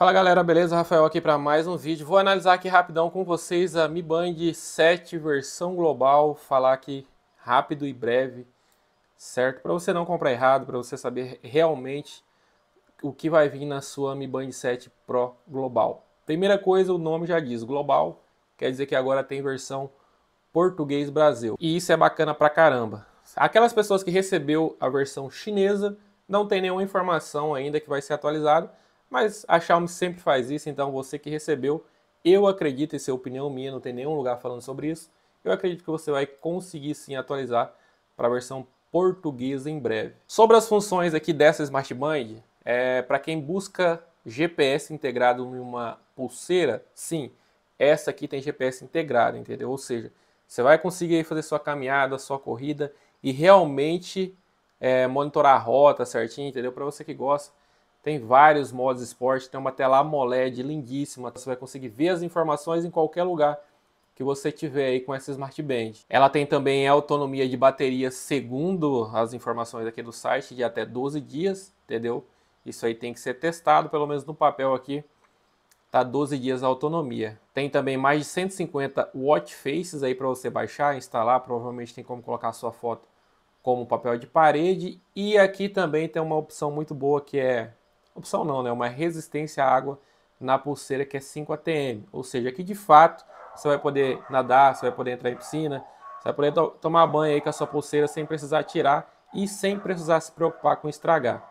Fala galera, beleza? Rafael aqui para mais um vídeo. Vou analisar aqui rapidão com vocês a Mi Band 7 versão global, falar aqui rápido e breve, certo? Para você não comprar errado, para você saber realmente o que vai vir na sua Mi Band 7 Pro global. Primeira coisa, o nome já diz, global, quer dizer que agora tem versão português Brasil. E isso é bacana pra caramba. Aquelas pessoas que recebeu a versão chinesa não tem nenhuma informação ainda que vai ser atualizada, mas a Xiaomi sempre faz isso, então você que recebeu, eu acredito, isso é opinião minha, não tem nenhum lugar falando sobre isso. Eu acredito que você vai conseguir sim atualizar para a versão portuguesa em breve. Sobre as funções aqui dessa SmartBand, é, para quem busca GPS integrado em uma pulseira, sim, essa aqui tem GPS integrado, entendeu? Ou seja, você vai conseguir fazer sua caminhada, sua corrida e realmente é, monitorar a rota certinho, entendeu? Para você que gosta tem vários modos esporte, tem uma tela AMOLED lindíssima. Você vai conseguir ver as informações em qualquer lugar que você tiver aí com essa Smart Band. Ela tem também autonomia de bateria, segundo as informações aqui do site, de até 12 dias, entendeu? Isso aí tem que ser testado, pelo menos no papel aqui, tá 12 dias a autonomia. Tem também mais de 150 watch faces aí para você baixar, instalar, provavelmente tem como colocar a sua foto como papel de parede e aqui também tem uma opção muito boa que é opção não, né? Uma resistência à água na pulseira que é 5 ATM. Ou seja, aqui de fato você vai poder nadar, você vai poder entrar em piscina, você vai poder to tomar banho aí com a sua pulseira sem precisar tirar e sem precisar se preocupar com estragar.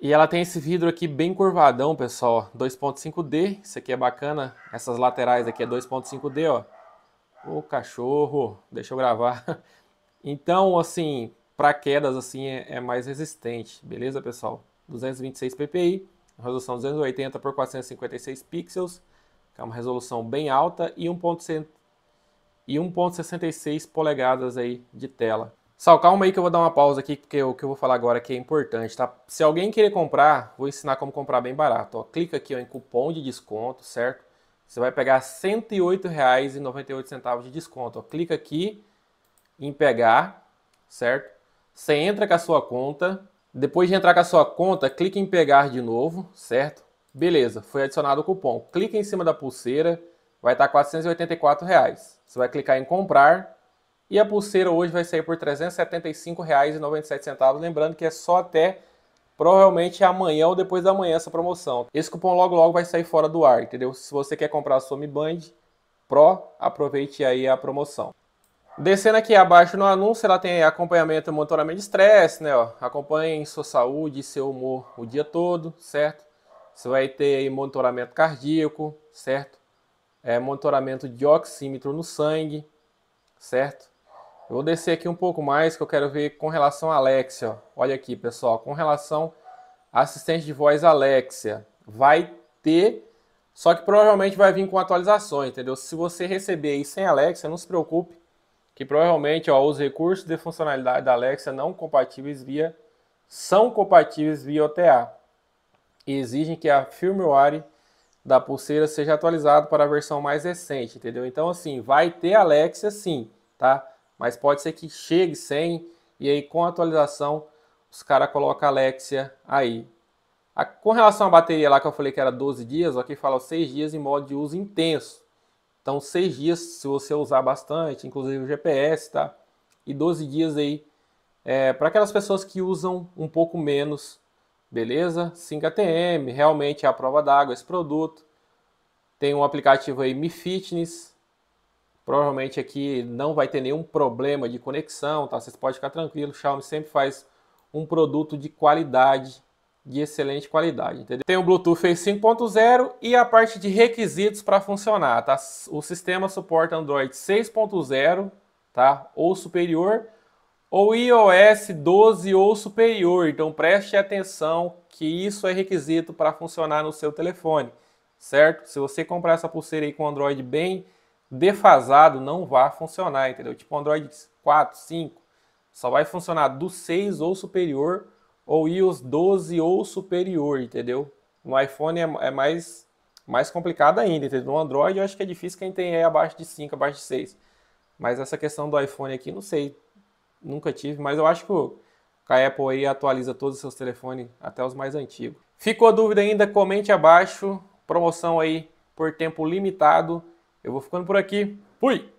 E ela tem esse vidro aqui bem curvadão, pessoal, 2.5D, isso aqui é bacana, essas laterais aqui é 2.5D, ó. Ô cachorro, deixa eu gravar. Então, assim, para quedas assim é, é mais resistente, beleza, pessoal? 226 ppi, resolução 280 por 456 pixels, que é uma resolução bem alta e 1.66 polegadas aí de tela. Sal, calma aí que eu vou dar uma pausa aqui, porque o que eu vou falar agora aqui é importante, tá? Se alguém querer comprar, vou ensinar como comprar bem barato. Ó. Clica aqui ó, em cupom de desconto, certo? Você vai pegar R$ 108,98 de desconto. Ó. Clica aqui em pegar, certo? Você entra com a sua conta, depois de entrar com a sua conta, clique em pegar de novo, certo? Beleza, foi adicionado o cupom. Clique em cima da pulseira, vai estar R$ reais. Você vai clicar em comprar e a pulseira hoje vai sair por R$ 375,97, lembrando que é só até provavelmente amanhã ou depois da manhã essa promoção. Esse cupom logo logo vai sair fora do ar, entendeu? Se você quer comprar a sua Mi Band Pro, aproveite aí a promoção. Descendo aqui abaixo no anúncio, ela tem acompanhamento e monitoramento de estresse, né? Ó, acompanhe sua saúde e seu humor o dia todo, certo? Você vai ter aí monitoramento cardíaco, certo? É, monitoramento de oxímetro no sangue, certo? Eu vou descer aqui um pouco mais que eu quero ver com relação a Alexia. Olha aqui, pessoal, com relação à assistente de voz Alexia, vai ter, só que provavelmente vai vir com atualizações, entendeu? Se você receber aí sem Alexia, não se preocupe, que provavelmente ó, os recursos de funcionalidade da Alexa não compatíveis via são compatíveis via OTA e exigem que a firmware da pulseira seja atualizada para a versão mais recente, entendeu? Então assim, vai ter Alexa sim, tá? Mas pode ser que chegue sem e aí com a atualização os caras colocam Alexia aí. A, com relação à bateria lá que eu falei que era 12 dias, aqui fala 6 dias em modo de uso intenso. Então, seis dias se você usar bastante, inclusive o GPS, tá? E 12 dias aí é, para aquelas pessoas que usam um pouco menos, beleza? 5ATM, realmente é a prova d'água esse produto. Tem um aplicativo aí, Mi Fitness. Provavelmente aqui não vai ter nenhum problema de conexão, tá? Vocês podem ficar tranquilos, o Xiaomi sempre faz um produto de qualidade de excelente qualidade, entendeu? Tem o Bluetooth 5.0 e a parte de requisitos para funcionar, tá? O sistema suporta Android 6.0, tá? Ou superior, ou iOS 12 ou superior. Então preste atenção que isso é requisito para funcionar no seu telefone, certo? Se você comprar essa pulseira aí com Android bem defasado, não vai funcionar, entendeu? Tipo Android 4, 5, só vai funcionar do 6 ou superior ou iOS 12 ou superior, entendeu? No iPhone é, é mais, mais complicado ainda, entendeu? No Android eu acho que é difícil quem tem aí abaixo de 5, abaixo de 6. Mas essa questão do iPhone aqui, não sei, nunca tive, mas eu acho que a Apple aí atualiza todos os seus telefones, até os mais antigos. Ficou dúvida ainda? Comente abaixo. Promoção aí por tempo limitado. Eu vou ficando por aqui. Fui!